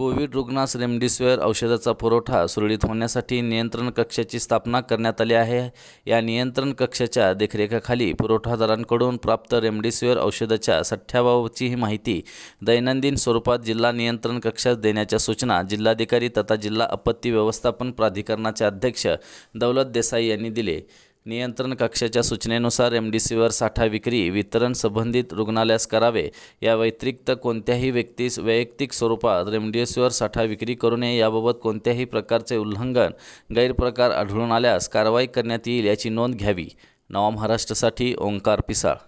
Covid रुग्णास remdesivir औषधाचा पुरवठा सुरळीत होण्यासाठी नियंत्रण कक्षाची स्थापना करण्यात आली आहे या नियंत्रण कक्षाच्या देखरेखाखाली पुरवठादारांकडून प्राप्त रेमडेसिवीर औषधाच्या सठ्ठ्याबाबतची ही माहिती दैनंदिन स्वरूपात जिल्हा नियंत्रण कक्षास देण्याच्या सूचना जिल्हाधिकारी तथा जिल्हा आपत्ती व्यवस्थापन प्राधिकरणाचे अध्यक्ष दौलत देसाई यांनी दिले नियंत्रण कक्षाच्या सूचनेनुसार सीवर साठा विक्री वितरण संबंधित रुग्णालयास करावे या व्यतिरिक्त कोणत्याही व्यक्तीस वैयक्तिक स्वरूपात रेमडेसिवीर साठा विक्री करू नये याबाबत कोणत्याही प्रकारचे उल्लंघन गैरप्रकार आढळून आल्यास कारवाई करण्यात येईल याची नोंद घ्यावी नवा महाराष्ट्रासाठी ओंकार पिसाळ